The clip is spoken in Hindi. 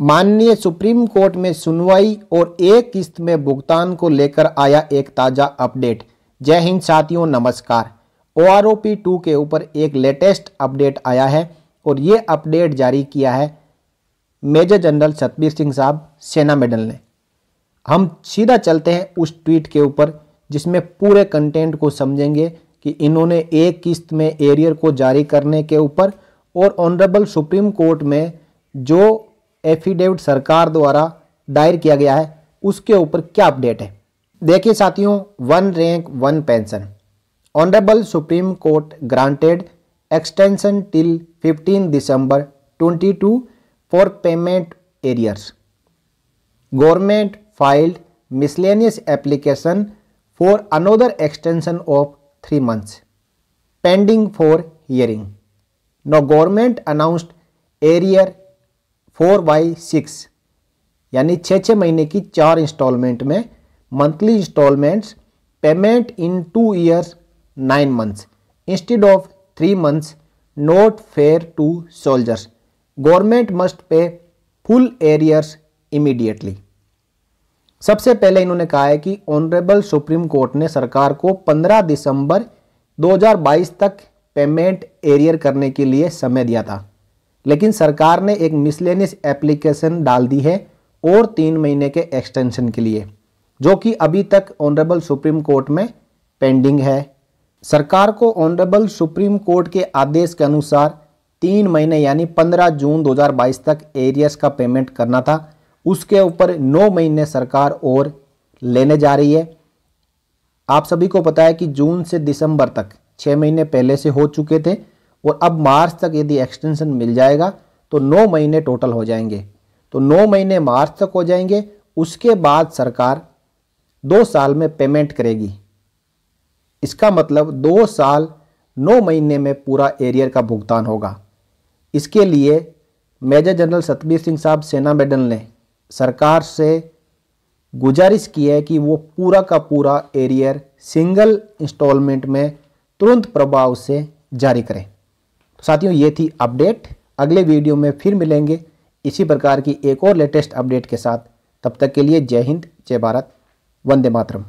माननीय सुप्रीम कोर्ट में सुनवाई और एक किस्त में भुगतान को लेकर आया एक ताज़ा अपडेट जय हिंद साथियों नमस्कार O R O P two के ऊपर एक लेटेस्ट अपडेट आया है और ये अपडेट जारी किया है मेजर जनरल सतबीर सिंह साहब सेना मेडल ने हम सीधा चलते हैं उस ट्वीट के ऊपर जिसमें पूरे कंटेंट को समझेंगे कि इन्होंने एक किस्त में एरियर को जारी करने के ऊपर और ऑनरेबल सुप्रीम कोर्ट में जो एफिडेविट सरकार द्वारा दायर किया गया है उसके ऊपर क्या अपडेट है देखिए साथियों one rank one pension honourable supreme court granted extension till 15 December 22 for payment arrears government filed miscellaneous application for another extension of three months pending for hearing no government announced arrear four by six यानी छः छः महीने की चार इंस्टॉलमेंट में monthly instalments payment in two years nine months instead of three months not fair to soldiers government must pay full arrears immediately सबसे पहले इन्होंने कहा है कि ऑनरेबल सुप्रीम कोर्ट ने सरकार को 15 दिसंबर 2022 तक पेमेंट एरियर करने के लिए समय दिया था लेकिन सरकार ने एक मिसलेनियस एप्लीकेशन डाल दी है और तीन महीने के एक्सटेंशन के लिए जो कि अभी तक ऑनरेबल सुप्रीम कोर्ट में पेंडिंग है सरकार को ऑनरेबल सुप्रीम कोर्ट के आदेश के अनुसार तीन महीने यानी 15 जून 2022 तक एरियस का पेमेंट करना था उसके ऊपर नौ महीने सरकार और लेने जा रही है आप सभी को पता है कि जून से दिसंबर तक छः महीने पहले से हो चुके थे और अब मार्च तक यदि एक्सटेंशन मिल जाएगा तो नौ महीने टोटल हो जाएंगे तो नौ महीने मार्च तक हो जाएंगे उसके बाद सरकार दो साल में पेमेंट करेगी इसका मतलब दो साल नौ महीने में पूरा एरियर का भुगतान होगा इसके लिए मेजर जनरल सतबीर सिंह साहब सेना मेडल ने सरकार से गुजारिश की है कि वो पूरा का पूरा एरियर सिंगल इंस्टॉलमेंट में तुरंत प्रभाव से जारी करें साथियों ये थी अपडेट अगले वीडियो में फिर मिलेंगे इसी प्रकार की एक और लेटेस्ट अपडेट के साथ तब तक के लिए जय हिंद जय भारत वंदे मातरम